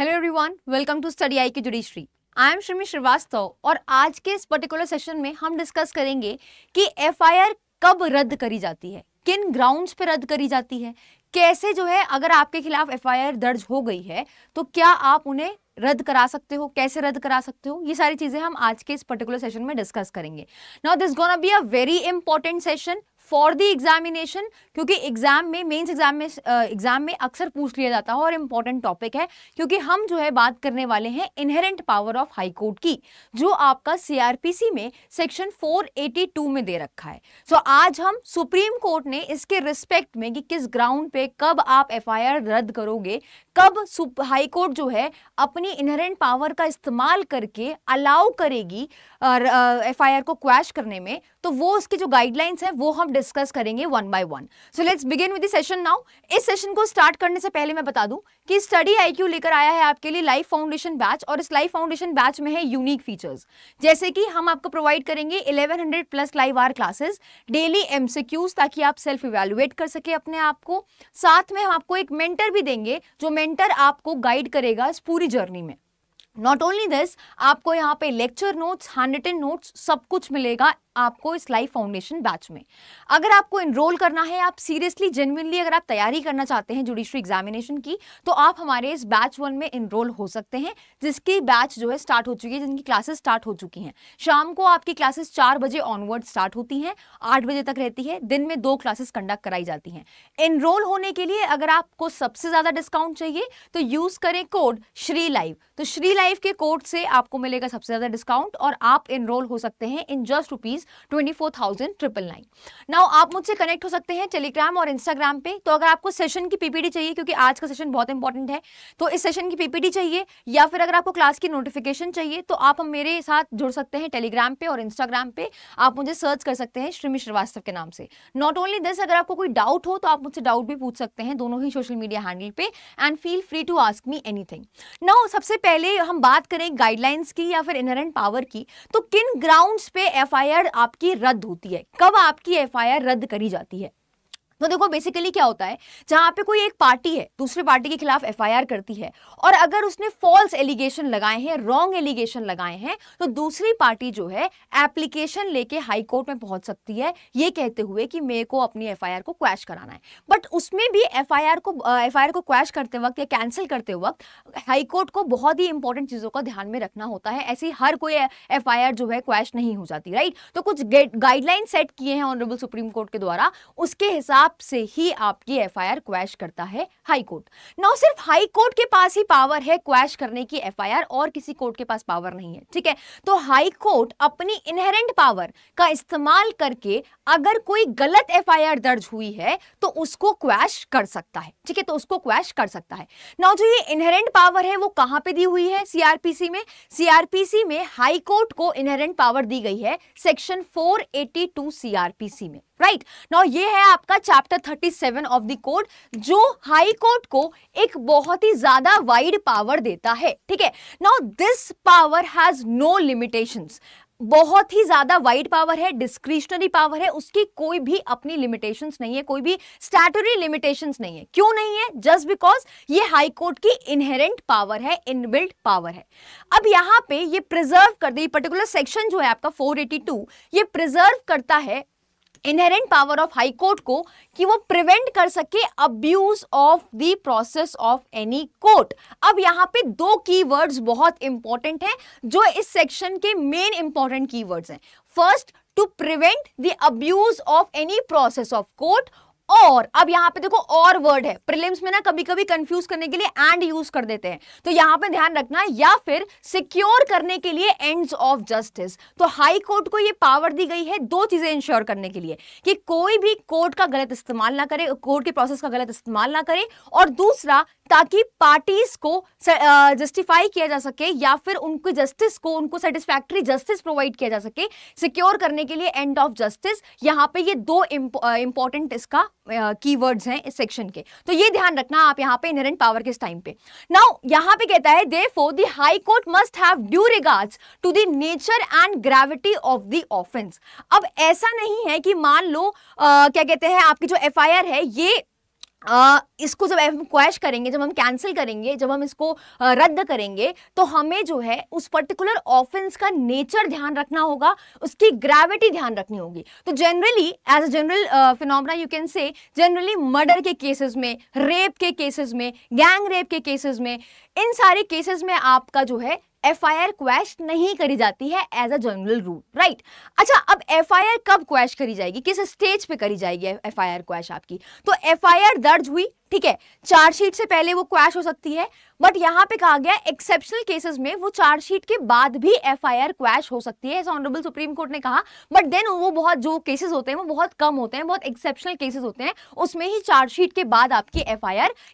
Hello everyone welcome to study IQ judiciary I am श्रीमी Srivastava और आज के इस पर्टिकुलर सेशन में हम डिस्कस करेंगे कि एफआईआर कब रद्द करी जाती है किन ग्राउंड्स पे रद्द करी जाती है कैसे जो है अगर आपके खिलाफ एफआईआर दर्ज हो गई है तो क्या आप उन्हें रद्द करा सकते हो कैसे रद्द करा सकते हो ये सारी चीज़ें हम आज के इस पर्टिकुलर सेशन में डिस्कस करेंगे now this gonna be a very important session for the examination क्योंकि एग्जाम में मेन्स एग्जाम में एग्जाम में अक्सर पूछ लिया जाता है और इम्पॉर्टेंट टॉपिक है क्योंकि हम जो है बात करने वाले हैं inherent power of high court की जो आपका सीआरपीसी में सेक्शन 482 में दे रखा है सो so, आज हम सुप्रीम कोर्ट ने इसके रिस्पेक्ट में कि किस ग्राउंड पे कब आप एफआईआर रद्द करोगे कब हाई कोर्ट जो है अपनी इनहेरेंट पावर का इस्तेमाल करके अलाउ करेगी एफआईआर को क्वैश करने में तो वो उसके जो गाइडलाइंस हैं वो हम डिस्कस करेंगे one by one so let's begin with session now इस सेशन को स्टार्ट करने से पहले मैं बता दूं कि स्टडी आईक्यू लेकर आया है आपके लिए लाइफ फाउंडेशन बैच और इस लाइफ फाउंडेशन बैच में है यूनिक फीचर्स जैसे कि हम आपको प्रोवाइड करेंगे eleven plus live are classes daily एम ताकि आप सेल्फ इवेल्युएट कर सके अपने आप को साथ में हम आपको एक मेंटर भी देंगे जो मेंटर मेंटर आपको गाइड करेगा इस पूरी जर्नी में नॉट ओनली दिस आपको यहाँ पे lecture notes handwritten notes सब कुछ मिलेगा आपको इस लाइव फाउंडेशन बैच में अगर आपको इनरोल करना है आप सीरियसली जेनविनली अगर आप तैयारी करना चाहते हैं जुडिशरी एग्जामिनेशन की तो आप हमारे इस बैच वन में इनरोल हो सकते हैं जिसकी बैच जो है स्टार्ट हो चुकी है जिनकी क्लासेस स्टार्ट हो चुकी हैं शाम को आपकी क्लासेस चार बजे ऑनवर्ड स्टार्ट होती हैं आठ बजे तक रहती है दिन में दो क्लासेस कंडक्ट कराई जाती हैं इनरोल होने के लिए अगर आपको सबसे ज़्यादा डिस्काउंट चाहिए तो यूज़ करें कोड श्री लाइव तो श्री लाइव के कोड से आपको मिलेगा सबसे ज़्यादा डिस्काउंट और आप इनरोल हो सकते हैं in just rupees twenty four thousand triple nine now आप मुझसे कनेक्ट हो सकते हैं टेलीग्राम और इंस्टाग्राम पे तो अगर आपको सेशन की पीपीडी चाहिए क्योंकि आज का सेशन बहुत इंपॉर्टेंट है तो इस सेशन की पीपीडी चाहिए या फिर अगर आपको क्लास की नोटिफिकेशन चाहिए तो आप हम मेरे साथ जुड़ सकते हैं टेलीग्राम पे और इंस्टाग्राम पे आप मुझे सर्च कर सकते हैं श्रीमी श्रीवास्तव के नाम से नॉट ओनली दिस अगर आपको कोई डाउट हो तो आप मुझसे डाउट भी पूछ सकते हैं दोनों ही सोशल मीडिया हैंडल पे and feel free to ask me anything now सबसे पहले हम बात करें गाइडलाइंस की या फिर इनहरेंट पावर की तो किन ग्राउंड्स पे एफ आपकी रद्द होती है कब आपकी एफ रद्द करी जाती है तो देखो बेसिकली क्या होता है जहां पे कोई एक पार्टी है दूसरी पार्टी के खिलाफ एफआईआर करती है और अगर उसने फॉल्स एलिगेशन लगाए हैं रॉन्ग एलिगेशन लगाए हैं तो दूसरी पार्टी जो है एप्लीकेशन लेके हाईकोर्ट में पहुंच सकती है ये कहते हुए कि मेरे को अपनी एफ को क्वैश कराना है बट उसमें भी एफ को एफ को क्वैश करते वक्त या कैंसिल करते वक्त हाईकोर्ट को बहुत ही इंपॉर्टेंट चीज़ों का ध्यान में रखना होता है ऐसी हर कोई एफ जो है क्वैश नहीं हो जाती राइट तो कुछ गाइडलाइन सेट किए हैं ऑनरेबल सुप्रीम कोर्ट के द्वारा उसके हिसाब आप से ही आपकी एफआईआर क्वैश करता है हाई कोर्ट ना सिर्फ हाई कोर्ट के पास ही पावर है क्वैश करने की एफआईआर और किसी कोर्ट के पास पावर नहीं है ठीक है तो हाई कोर्ट अपनी इनहेरेंट पावर का इस्तेमाल करके अगर कोई गलत एफआईआर दर्ज हुई है तो उसको क्वैश कर सकता है ठीक है तो उसको क्वैश कर सकता है ना जो ये इनहेरेंट पावर है वो कहां पे दी हुई है सीआरपीसी में सीआरपीसी में हाई कोर्ट को इनहेरेंट पावर दी गई है सेक्शन फोर 482 सीआरपीसी में राइट right. नाउ ये है आपका चैप्टर 37 ऑफ द कोड जो हाई कोर्ट को एक बहुत ही ज्यादा वाइड पावर देता है ठीक है now this power has no limitations बहुत ही ज्यादा वाइड पावर है डिस्क्रिशनरी पावर है उसकी कोई भी अपनी लिमिटेशंस नहीं है कोई भी स्टैटरी लिमिटेशंस नहीं है क्यों नहीं है जस्ट बिकॉज ये हाई कोर्ट की इनहेरेंट पावर है इनबिल्ट पावर है अब यहां पे ये प्रिजर्व कर दे पर्टिकुलर सेक्शन जो है आपका 482 ये प्रिजर्व करता है inherent power of high court को कि वो प्रिवेंट कर सके abuse of the process of any court अब यहाँ पे दो कीवर्ड्स बहुत इंपॉर्टेंट हैं जो इस सेक्शन के मेन इंपॉर्टेंट कीवर्ड्स हैं first to prevent the abuse of any process of court और अब यहाँ पे देखो और वर्ड है प्रिलिम्स में ना कभी कभी कंफ्यूज करने के लिए एंड यूज कर देते हैं तो यहाँ पे ध्यान रखना या फिर सिक्योर करने के लिए एंड्स ऑफ जस्टिस तो हाई कोर्ट को ये पावर दी गई है दो चीजें इंश्योर करने के लिए कि कोई भी कोर्ट का गलत इस्तेमाल ना करे कोर्ट के प्रोसेस का गलत इस्तेमाल ना करे और दूसरा ताकि पार्टीज को जस्टिफाई किया जा सके या फिर उनकी जस्टिस को उनको सेटिस्फैक्ट्री जस्टिस प्रोवाइड किया जा सके सिक्योर करने के लिए एंड ऑफ जस्टिस यहाँ पे ये दो इंपॉर्टेंट इसका की कीवर्ड्स हैं इस सेक्शन के तो ये ध्यान रखना आप यहाँ पे इनहेरेंट पावर के टाइम पे नाउ यहाँ पे कहता है therefore the high court must have due regards to the nature and gravity of the offence अब ऐसा नहीं है कि मान लो आ, क्या कहते हैं आपकी जो एफ है ये आ, इसको जब हम क्वैश करेंगे जब हम कैंसिल करेंगे जब हम इसको रद्द करेंगे तो हमें जो है उस पर्टिकुलर ऑफेंस का नेचर ध्यान रखना होगा उसकी ग्रेविटी ध्यान रखनी होगी तो generally as a general phenomena you can say generally murder के केसेस में रेप के केसेस में गैंग रेप के केसेस में इन सारे केसेस में आपका जो है एफ आई आर क्वैश नहीं करी जाती है as a general rule right अच्छा अब एफ आई आर कब क्वैश करी जाएगी किस स्टेज पे करी जाएगी एफ आई आर क्वैश आपकी तो एफ आई आर दर्ज हुई ठीक है चार्जशीट से पहले वो क्वैश हो सकती है बट यहाँ पे कहा गया एक्सेप्शनल केसेस में वो चार्जशीट के बाद भी एफआईआर क्वैश हो सकती है ऐसा ऑनरेबल सुप्रीम कोर्ट ने कहा बट देन वो बहुत जो केसेस होते हैं वो बहुत कम होते हैं बहुत एक्सेप्शनल केसेस होते हैं उसमें ही चार्जशीट के बाद आपकी एफ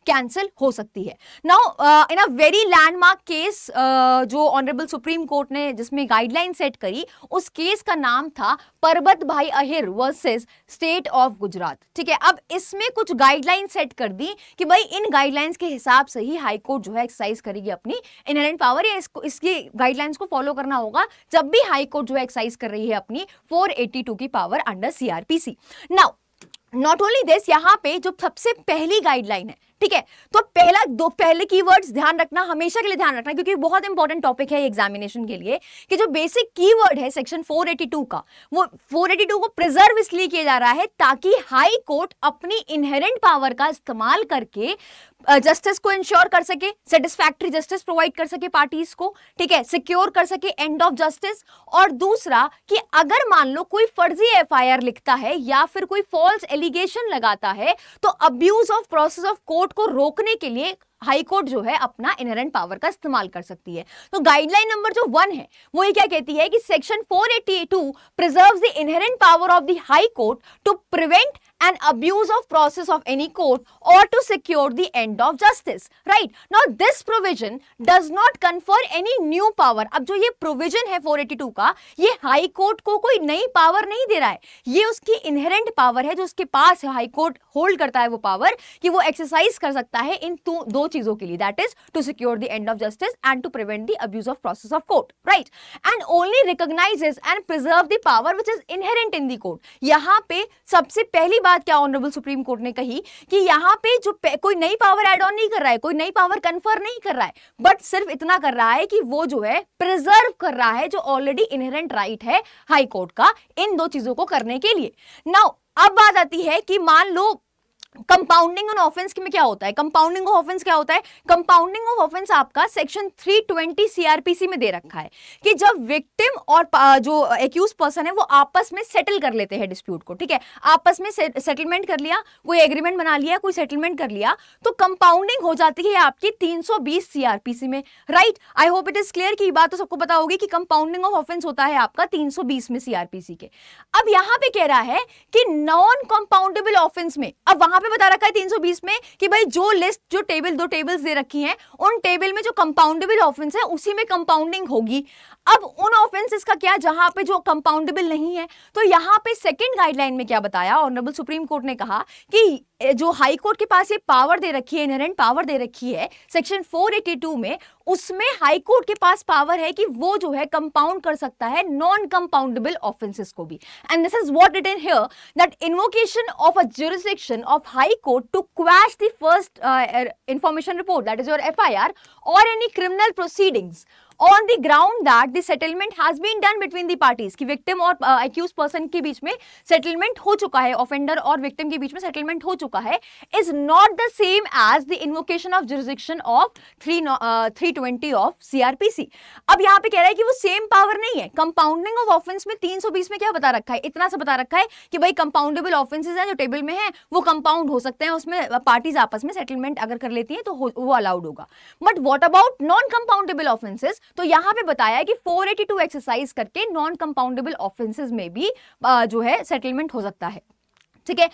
कैंसिल हो सकती है now in a very landmark case जो ऑनरेबल सुप्रीम कोर्ट ने जिसमें गाइडलाइन सेट करी उस केस का नाम था Parbat Bhai Ahir versus state of Gujarat ठीक है अब इसमें कुछ गाइडलाइन सेट कर दी थी कि भाई इन गाइडलाइंस के हिसाब से ही हाईकोर्ट जो है एक्सरसाइज करेगी अपनी इनहेरेंट पावर या इसको इसकी गाइडलाइंस को फॉलो करना होगा जब भी हाईकोर्ट जो है एक्सरसाइज कर रही है अपनी फोर की power under C now not only this यहाँ पे जो सबसे पहली गाइडलाइन है ठीक है तो पहला दो पहले कीवर्ड्स ध्यान रखना हमेशा के लिए ध्यान रखना क्योंकि बहुत इंपॉर्टेंट टॉपिक है एग्जामिनेशन के लिए कि जो बेसिक कीवर्ड है सेक्शन 482 का वो 482 को प्रिजर्व इसलिए किया जा रहा है ताकि हाई कोर्ट अपनी इनहेरेंट पावर का इस्तेमाल करके जस्टिस को इंश्योर कर सके सेटिस्फैक्ट्री जस्टिस प्रोवाइड कर सके पार्टीज को ठीक है सिक्योर कर सके एंड ऑफ जस्टिस और दूसरा कि अगर मान लो कोई फर्जी एफआईआर लिखता है या फिर कोई फॉल्स एलिगेशन लगाता है तो abuse of process of court को रोकने के लिए हाईकोर्ट जो है अपना इनहेरेंट पावर का इस्तेमाल कर सकती है तो गाइडलाइन नंबर जो वन है वो ये क्या कहती है कि section 482 preserves the inherent power of the high court to prevent and abuse of process of any court or to secure the end of justice right now this provision does not confer any new power अब जो ये provision है 482 का ये high court को कोई नई power नहीं दे रहा है ये उसकी इनहेरेंट पावर है जो उसके पास है हाई कोर्ट होल्ड करता है वो पावर कि वो एक्सरसाइज कर सकता है इन दो चीजों के लिए that is to secure the end of justice and to prevent the abuse of process of court right and only recognises and preserve the power which is inherent in the court यहां पे सबसे पहली बात क्या honourable supreme court ने कही कि यहाँ पे जो पे, कोई नई पावर एड ऑन नहीं कर रहा है कोई नई पावर कन्फर नहीं कर रहा है बट सिर्फ इतना कर रहा है कि वो जो है प्रिजर्व कर रहा है जो ऑलरेडी इनहेरेंट राइट है हाईकोर्ट का इन दो चीजों को करने के लिए नाउ अब बात आती है कि मान लो कंपाउंडिंग ऑन ऑफेंस में क्या होता है कंपाउंडिंग ऑफ ऑफेंस क्या होता है कंपाउंडिंग ऑफ ऑफेंस आपका सेक्शन 320 सीआरपीसी में दे रखा है कि जब विक्टिम और जो एक्यूज पर्सन है वो आपस में सेटल कर लेते हैं डिस्प्यूट को ठीक है आपस में सेटलमेंट कर लिया कोई एग्रीमेंट बना लिया कोई सेटलमेंट कर लिया तो कंपाउंडिंग हो जाती है आपकी 320 सीआरपीसी में right I hope it is clear की बात तो सबको पता होगी कि कंपाउंडिंग ऑफ ऑफेंस होता है आपका तीन में सीआरपीसी के अब यहां पर कह रहा है कि नॉन कंपाउंडेबल ऑफेंस में अब वहां पे बता रखा है 320 में कि भाई जो लिस्ट जो टेबल दो टेबल्स दे रखी हैं उन टेबल में जो कंपाउंडेबल ऑफेंस है उसी में कंपाउंडिंग होगी अब उन ऑफेंसेस का क्या जहां पे जो कंपाउंडेबल नहीं है तो यहां पे सेकंड गाइडलाइन में क्या बताया ऑनरेबल सुप्रीम कोर्ट ने कहा कि जो हाई कोर्ट के पास ये पावर दे रखी है इनहेरेंट पावर दे रखी है सेक्शन 482 में उसमें हाई कोर्ट के पास पावर है कि वो जो है कंपाउंड कर सकता है नॉन कंपाउंडेबल ऑफेंसेस को भी and this is what it in here that invocation of a jurisdiction of high court to quash the first information report that is your FIR और any criminal proceedings on the ground that the settlement has been done between the parties कि victim और accuse uh, person के बीच में settlement हो चुका है offender और विक्टिम के बीच में सेटलमेंट हो चुका है is not the same as the invocation of jurisdiction of three three twenty of CrPC अब यहां पे कह रहा है कि वो सेम पावर नहीं है कंपाउंडिंग ऑफ ऑफेंस में 320 में क्या बता रखा है इतना सा बता रखा है कि भाई कंपाउंडेबल ऑफेंसेज हैं जो टेबल में है वो कंपाउंड हो सकते हैं उसमें पार्टीज आपस में सेटलमेंट अगर कर लेती हैं तो वो अलाउड होगा but what about non compoundable offences तो यहां पे बताया है कि 482 एक्सरसाइज करके नॉन कंपाउंडेबल ऑफेंसेज में भी जो है सेटलमेंट हो सकता है ठीक है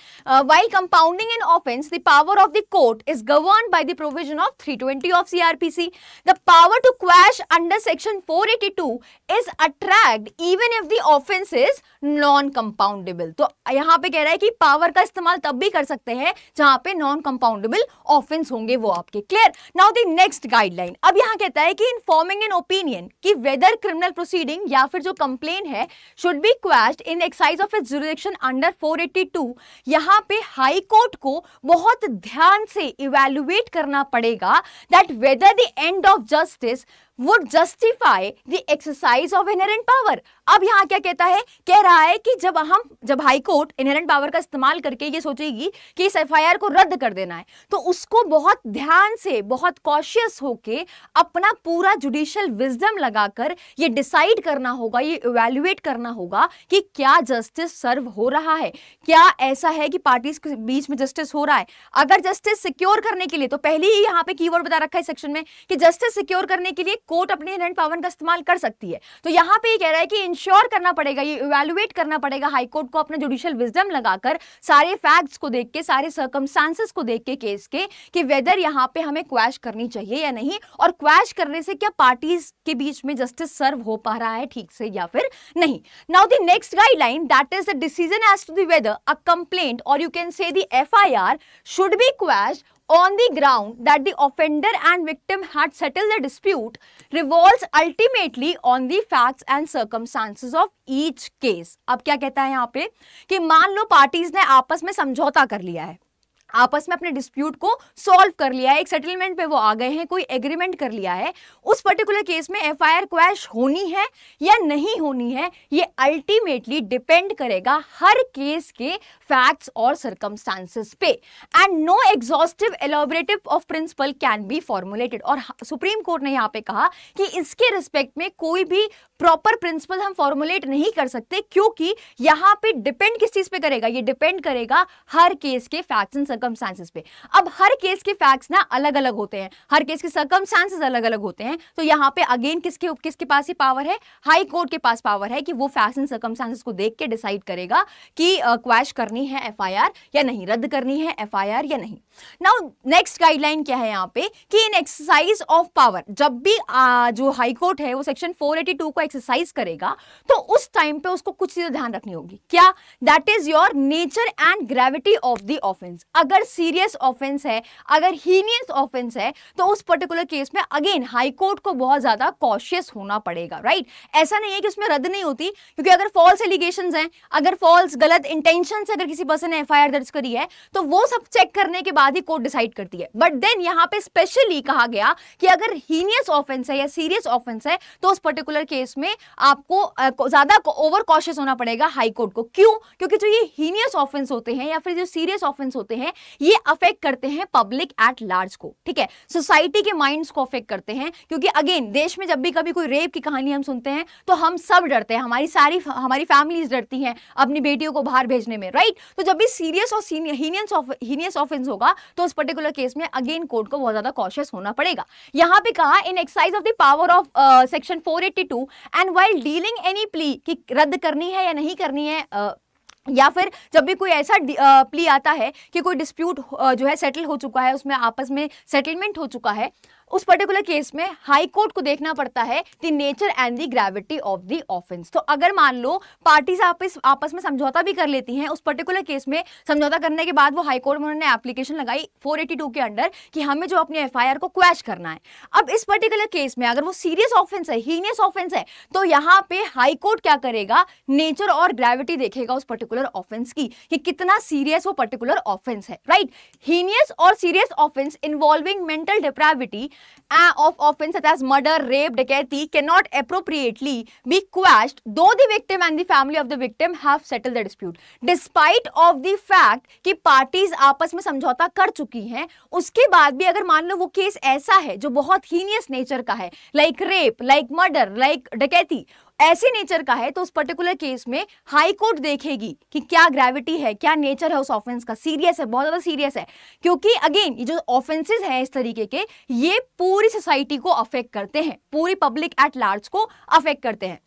while compounding in offence the power of the court is govern by the provision of 320 of CrPC the power to quash under section 482 is attract even if the offence is non compoundable तो यहाँ पे कह रहा है कि power का इस्तेमाल तब भी कर सकते हैं जहां पे नॉन कंपाउंडेबल ऑफेंस होंगे वो आपके clear now the next guideline अब यहाँ कहता है कि फॉर्मिंग एन ओपिनियन की वेदर क्रिमिनल प्रोसीडिंग या फिर जो कंप्लेन है should be quashed in excise of under four under two यहां पे हाई कोर्ट को बहुत ध्यान से इवेल्युएट करना पड़ेगा that whether the end of justice would justify the exercise of inherent power अब यहाँ क्या कहता है कह रहा है कि जब हम जब हाई कोर्ट इनहेरेंट पावर का इस्तेमाल करके ये सोचेगी कि इस एफ को रद्द कर देना है तो उसको बहुत ध्यान से बहुत कॉशियस होके अपना पूरा जुडिशियल विजडम लगाकर ये डिसाइड करना होगा ये इवेल्युएट करना होगा कि क्या जस्टिस सर्व हो रहा है क्या ऐसा है कि पार्टीज के बीच में जस्टिस हो रहा है अगर जस्टिस सिक्योर करने के लिए तो पहले ही यहाँ पे की बता रखा है सेक्शन में कि जस्टिस सिक्योर करने के लिए कोर्ट अपने इनहेंट पावर का इस्तेमाल कर सकती है तो यहां पे ये कह रहा है कि इंश्योर करना पड़ेगा ये इवेलुएट करना पड़ेगा हाईकोर्ट को अपना जुडिशियल विजडम लगाकर सारे फैक्ट्स को देख के सारे सर्कमस्टांसेस को देख के केस के कि वेदर यहां पे हमें क्वैश करनी चाहिए या नहीं और क्वैश करने से क्या पार्टीज के बीच में जस्टिस सर्व हो पा रहा है ठीक से या फिर नहीं now the next guideline that is the decision as to the whether a complaint और you can say the R should be quash on the ground that the offender and victim had settled the dispute revolves ultimately on the facts and circumstances of each case. अब क्या कहता है यहाँ पे कि मान लो parties ने आपस में समझौता कर लिया है आपस में अपने डिस्प्यूट को सॉल्व कर लिया है एक सेटलमेंट पे वो आ गए हैं कोई एग्रीमेंट कर लिया है उस पर्टिकुलर केस में एफ आई क्वैश होनी है या नहीं होनी है ये अल्टीमेटली डिपेंड करेगा हर केस के फैक्ट्स और सर्कमस्टांसेस पे and no exhaustive elaborative of principle can be formulated और सुप्रीम कोर्ट ने यहाँ पे कहा कि इसके रिस्पेक्ट में कोई भी प्रॉपर प्रिंसिपल हम फॉर्मुलेट नहीं कर सकते क्योंकि यहाँ पे डिपेंड किस चीज पे करेगा ये डिपेंड करेगा हर केस के फैक्ट्स एंड सर्कमस्टांसेस पे अब हर केस के फैक्ट्स ना अलग अलग होते हैं हर केस के सर्कमस्टांसेस अलग अलग होते हैं तो यहां पे अगेन किसके किसके पास ही पावर है हाई कोर्ट के पास पावर है कि वो फैक्ट्स एंड सर्कमस्टांसेस को देख के डिसाइड करेगा कि क्वैश करनी है एफ या नहीं रद्द करनी है एफ या नहीं नाउ नेक्स्ट गाइडलाइन क्या है यहाँ पे कि इन एक्सरसाइज ऑफ पावर जब भी जो हाईकोर्ट है वो सेक्शन टू को एक्सरसाइज करेगा तो उस टाइम पे उसको कुछ चीजें ध्यान रखनी होगी क्या that is your nature and gravity of the offence अगर सीरियस ऑफेंस है अगर हीनियस ऑफेंस है तो उस पर्टिकुलर केस में अगेन हाईकोर्ट को बहुत ज्यादा कॉशियस होना पड़ेगा राइट right? ऐसा नहीं है कि उसमें रद्द नहीं होती क्योंकि अगर फॉल्स एलिगेशन है अगर फॉल्स गलत इंटेंशन अगर किसी पर्सन ने एफ दर्ज करी है तो वो सब चेक करने के बाद ही कोर्ट डिसाइड करती है बट देन यहां पर स्पेशली कहा गया कि अगर हीनियस ऑफेंस है या सीरियस ऑफेंस है तो उस पर्टिकुलर केस इसमें आपको ज्यादा ओवर कॉशियस होना पड़ेगा हाईकोर्ट को क्यों क्योंकि जो ये हीनियस ऑफेंस होते हैं या फिर जो सीरियस ऑफेंस होते हैं ये अफेक्ट करते हैं पब्लिक एट लार्ज को ठीक है सोसाइटी के माइंड्स को अफेक्ट करते हैं क्योंकि अगेन देश में जब भी कभी कोई रेप की कहानी हम सुनते हैं तो हम सब डरते हैं हमारी सारी हमारी फैमिलीज डरती हैं अपनी बेटियों को बाहर भेजने में राइट तो जब भी सीरियस और हीनियस ऑफेंस होगा तो उस पर्टिकुलर केस में अगेन कोर्ट को बहुत ज्यादा कॉशियस होना पड़ेगा यहां पे कहा in excise of the power of section 482 and while dealing any plea कि रद्द करनी है या नहीं करनी है uh, या फिर जब भी कोई ऐसा प्ली आता है कि कोई डिस्प्यूट जो है सेटल हो चुका है उसमें आपस में सेटलमेंट हो चुका है उस पर्टिकुलर केस में हाई कोर्ट को देखना पड़ता है the nature and the gravity of the offence तो अगर मान लो पार्टीज आपस आपस में समझौता भी कर लेती हैं उस पर्टिकुलर केस में समझौता करने के बाद वो हाई कोर्ट में उन्होंने एप्लीकेशन लगाई 482 के अंडर कि हमें जो अपने एफआईआर को क्वैश करना है अब इस पर्टिकुलर केस में अगर वो सीरियस ऑफेंस है हीनियस ऑफेंस है तो यहाँ पे हाईकोर्ट क्या करेगा नेचर और ग्रेविटी देखेगा उस पर्टिकुलर ऑफेंस की कि कितना सीरियस वो पर्टिकुलर ऑफेंस है राइट हीनियस और serious offence involving mental depravity of offense such as murder, rape, dacaity cannot appropriately be quashed though the victim and the family of the victim have settled the dispute. Despite of the fact ki parties aapas mein समझौता kar chuki hain uske baad bhi agar maan lo wo case aisa hai jo bahut heinous nature ka hai like rape like murder like डकैती ऐसे nature का है तो उस particular case में high court देखेगी कि क्या ग्रेविटी है क्या नेचर है उस ऑफेंस का सीरियस है बहुत ज़्यादा सीरियस है क्योंकि अगेन ये जो ऑफेंसेज हैं इस तरीके के ये पूरी सोसाइटी को अफेक्ट करते हैं पूरी पब्लिक एट लार्ज को अफेक्ट करते हैं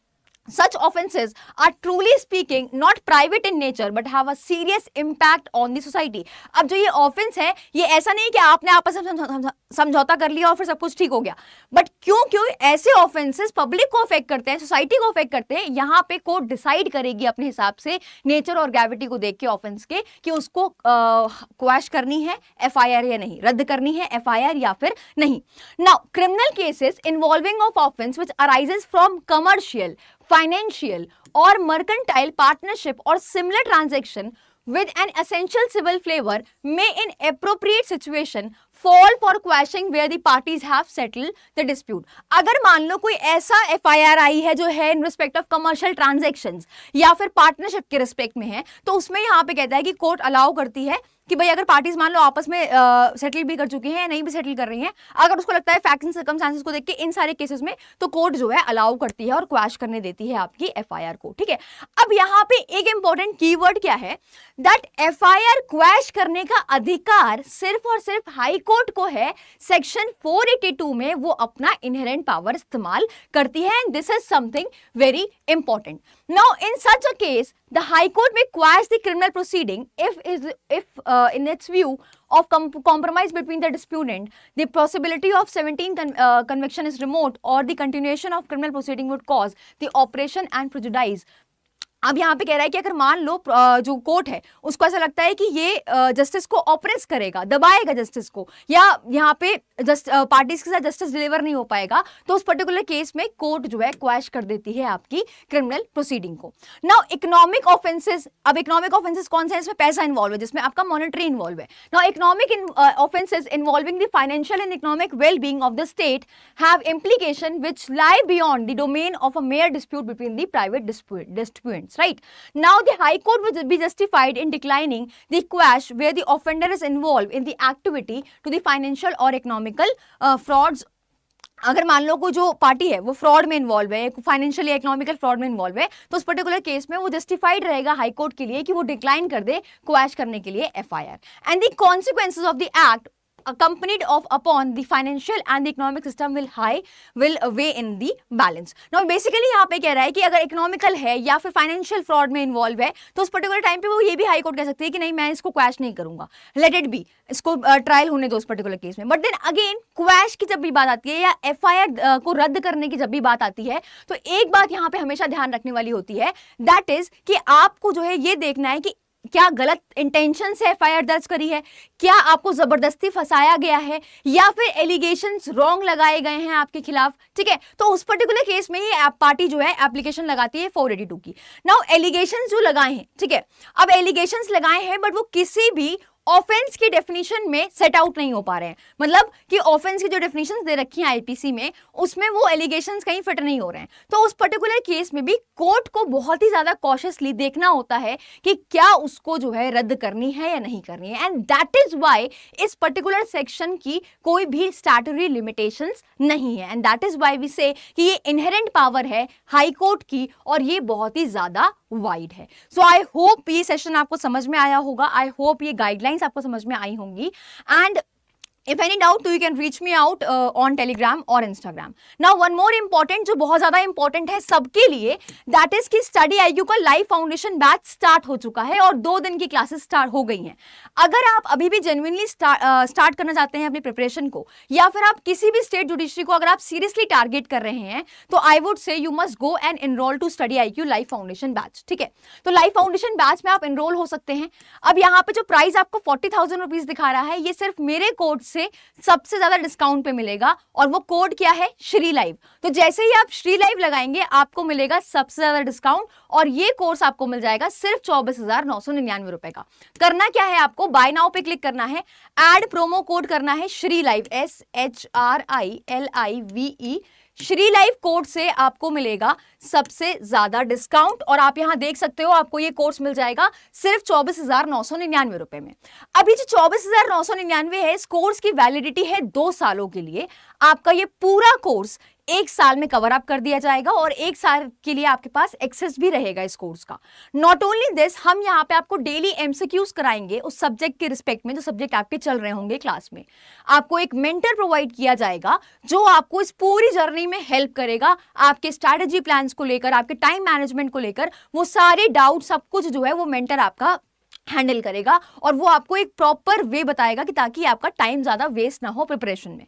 such offences are truly speaking not private in nature but have a serious impact on the society अब जो ये ऑफेंस है ये ऐसा नहीं कि आपने आपस में समझौता कर लिया और फिर सब कुछ ठीक हो गया बट क्यों क्यों ऐसे ऑफेंसेस पब्लिक को अफेक्ट करते हैं सोसाइटी को अफेक्ट करते हैं यहाँ पे कोर्ट डिसाइड करेगी अपने हिसाब से नेचर और ग्रेविटी को देख के ऑफेंस के कि उसको क्वैश करनी है एफ या नहीं रद्द करनी है एफ या फिर नहीं now criminal cases involving of offence which arises from commercial financial और मर्केंटाइल पार्टनरशिप और similar transaction with an essential civil flavor may in appropriate situation fall for question where the parties have settle the dispute अगर मान लो कोई ऐसा F I है जो है in respect of commercial transaction या फिर पार्टनरशिप के रिस्पेक्ट में है तो उसमें यहाँ पे कहता है कि कोर्ट अलाउ करती है कि भाई अगर पार्टीज मान लो आपस में सेटल भी कर चुकी हैं नहीं भी सेटल कर रही हैं अगर उसको लगता है फैक्ट एंड सर्कमस्टांसेस को देख के इन सारे केसेस में तो कोर्ट जो है अलाउ करती है और क्वैश करने देती है आपकी एफआईआर को ठीक है अब यहाँ पे एक इंपॉर्टेंट कीवर्ड क्या है दैट एफआईआर क्वैश करने का अधिकार सिर्फ और सिर्फ हाई कोर्ट कोर्ट को है सेक्शन 482 में वो अपना इनहेरेंट पावर इस्तेमाल करती है and this is something very important now in such a case the high court may quash the criminal proceeding if is if in its view of compromise between the disputant the possibility of seventeen conviction is remote और the continuation of criminal proceeding would cause the operation and prejudice अब यहाँ पे कह रहा है कि अगर मान लो जो कोर्ट है उसको ऐसा लगता है कि ये जस्टिस को ऑपरेस करेगा दबाएगा जस्टिस को या यहाँ पे जस्ट पार्टीज के साथ जस्टिस डिलीवर नहीं हो पाएगा तो उस पर्टिकुलर केस में कोर्ट जो है क्वैश कर देती है आपकी क्रिमिनल प्रोसीडिंग को नाउ इकोनॉमिक ऑफेंसेस अब इकोनॉमिक ऑफेंसेस कौन से इसमें पैसा इन्वॉल्व है जिसमें आपका मॉनिटरी इन्वॉल्व है now economic offences involving the financial and economic well being of the state have implication which lie beyond the domain of a mere dispute between the private disputants right now the high court will be justified in declining the quash where the offender is involve in the activity to the financial और economic economical frauds uh, अगर मान लो को जो party है वो fraud में involve है financial या इकोनॉमिकल फ्रॉड में इन्वॉल्व है तो उस पर्टिकुलर केस में वो जस्टिफाइड रहेगा हाईकोर्ट के लिए कि वो डिक्लाइन कर दे क्वैश करने के लिए FIR and the consequences of the act accompanied of upon the financial and the economic system will high will weigh in the balance. Now basically yahan pe keh raha hai ki agar economical hai ya fir financial fraud mein involve hai to us particular time pe wo ye bhi high court keh sakte hai ki nahi main isko quash nahi karunga let it be isko uh, trial hone do us particular case mein but then again quash ki jab bhi baat aati hai ya fir uh, ko radd karne ki jab bhi baat aati hai to ek baat yahan pe hamesha dhyan rakhne wali hoti hai that is ki aapko jo hai ye dekhna hai ki क्या गलत intention से F दर्ज करी है क्या आपको ज़बरदस्ती फंसाया गया है या फिर एलिगेशन रॉन्ग लगाए गए हैं आपके खिलाफ ठीक है तो उस पर्टिकुलर केस में ही पार्टी जो है एप्लीकेशन लगाती है फोर एटी टू की नाउ एलिगेशन जो लगाए हैं ठीक है अब एलिगेशन लगाए हैं बट वो किसी भी ऑफेंस की डेफिनेशन में सेट आउट नहीं हो पा रहे हैं मतलब कि ऑफेंस की जो डेफिनेशन दे रखी हैं आईपीसी में उसमें वो एलिगेशन कहीं फिट नहीं हो रहे हैं तो उस पर्टिकुलर केस में भी कोर्ट को बहुत ही ज़्यादा कॉशियसली देखना होता है कि क्या उसको जो है रद्द करनी है या नहीं करनी है एंड दैट इज वाई इस पर्टिकुलर सेक्शन की कोई भी स्टैटरी लिमिटेशन नहीं है and that is why we say कि ये इनहेरेंट पावर है हाईकोर्ट की और ये बहुत ही ज़्यादा वाइड है सो आई होप ये सेशन आपको समझ में आया होगा आई होप ये गाइडलाइंस आपको समझ में आई होंगी एंड इफ एनी डाउट तो you can reach me out on Telegram और Instagram now one more important जो बहुत ज्यादा इंपॉर्टेंट है सबके लिए दैट इज की स्टडी आईक्यू का लाइव फाउंडेशन बैच स्टार्ट हो चुका है और दो दिन की क्लासेस स्टार्ट हो गई हैं अगर आप अभी भी जेनुइनली स्टार्ट uh, करना चाहते हैं अपनी प्रिपरेशन को या फिर आप किसी भी स्टेट जुडिशरी को अगर आप सीरियसली टारगेट कर रहे हैं तो I would say you must go and enrol to study I Q live foundation batch ठीक है तो लाइव फाउंडेशन बैच में आप एनरोल हो सकते हैं अब यहाँ पे जो प्राइस आपको फोर्टी थाउजेंड रुपीज दिखा रहा है ये सिर्फ मेरे कोर्ट से सबसे ज़्यादा डिस्काउंट पे मिलेगा और वो कोड क्या है श्री लाइव तो जैसे ही आप श्री लाइव लगाएंगे आपको मिलेगा सबसे ज़्यादा डिस्काउंट और ये कोर्स आपको मिल जाएगा सिर्फ चौबीस हज़ार नौ सौ निन्यानवे रुपए का करना क्या है आपको बाय नाउ पे क्लिक करना है एड प्रोमो कोड करना है Shri live S H R I L I V E -E, Shri life code से आपको मिलेगा सबसे ज्यादा डिस्काउंट और आप यहां देख सकते हो आपको ये कोर्स मिल जाएगा सिर्फ चौबीस हजार नौ सौ निन्यानवे रुपए में अभी जो चौबीस हजार नौ सौ निन्यानवे है इस कोर्स की वैलिडिटी है दो सालों के लिए आपका ये पूरा कोर्स एक साल में कवर अप कर दिया जाएगा और एक साल के लिए आपके पास एक्सेस भी रहेगा इस कोर्स का नॉट ओनली दिस हम यहाँ पे आपको डेली एमसीक्यूज कराएंगे उस सब्जेक्ट के रिस्पेक्ट में जो सब्जेक्ट आपके चल रहे होंगे क्लास में आपको एक मेंटर प्रोवाइड किया जाएगा जो आपको इस पूरी जर्नी में हेल्प करेगा आपके स्ट्रैटेजी प्लान को लेकर आपके टाइम मैनेजमेंट को लेकर वो सारे डाउट सब कुछ जो है वो मेंटर आपका हैंडल करेगा और वो आपको एक प्रॉपर वे बताएगा कि ताकि आपका टाइम ज़्यादा वेस्ट ना हो प्रिपरेशन में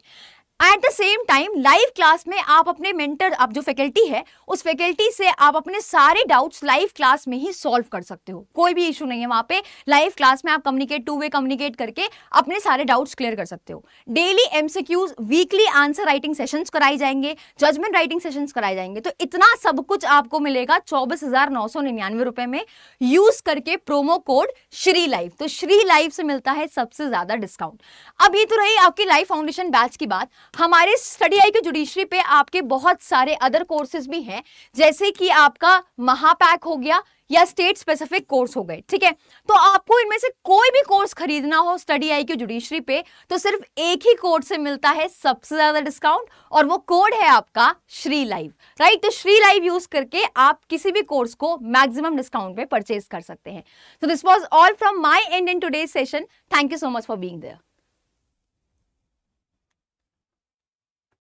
at the same time live class में आप अपने मेंटर आप जो फैकल्टी है उस फैकल्टी से आप अपने सारे डाउट्स लाइव क्लास में ही सॉल्व कर सकते हो कोई भी इशू नहीं है वहाँ पे लाइव क्लास में आप कम्युनिकेट टू वे कम्युनिकेट करके अपने सारे डाउट्स क्लियर कर सकते हो daily MCQs weekly answer writing sessions कराए जाएंगे जजमेंट राइटिंग सेशंस कराए जाएंगे तो इतना सब कुछ आपको मिलेगा चौबीस रुपए में यूज करके प्रोमो कोड श्री लाइव तो श्री लाइव से मिलता है सबसे ज्यादा डिस्काउंट अभी तो रही आपकी लाइव फाउंडेशन बैच की बात हमारे स्टडी आई के जुडिशरी पे आपके बहुत सारे अदर कोर्सेज भी हैं जैसे कि आपका महापैक हो गया या स्टेट स्पेसिफिक कोर्स हो गए ठीक है तो आपको इनमें से कोई भी कोर्स खरीदना हो स्टडी आई के जुडिशरी पे तो सिर्फ एक ही कोड से मिलता है सबसे ज्यादा डिस्काउंट और वो कोड है आपका श्री लाइव राइट तो श्री लाइव यूज करके आप किसी भी कोर्स को मैक्सिमम डिस्काउंट पे परचेज कर सकते हैं तो this was all from my end in today session thank you so much for being there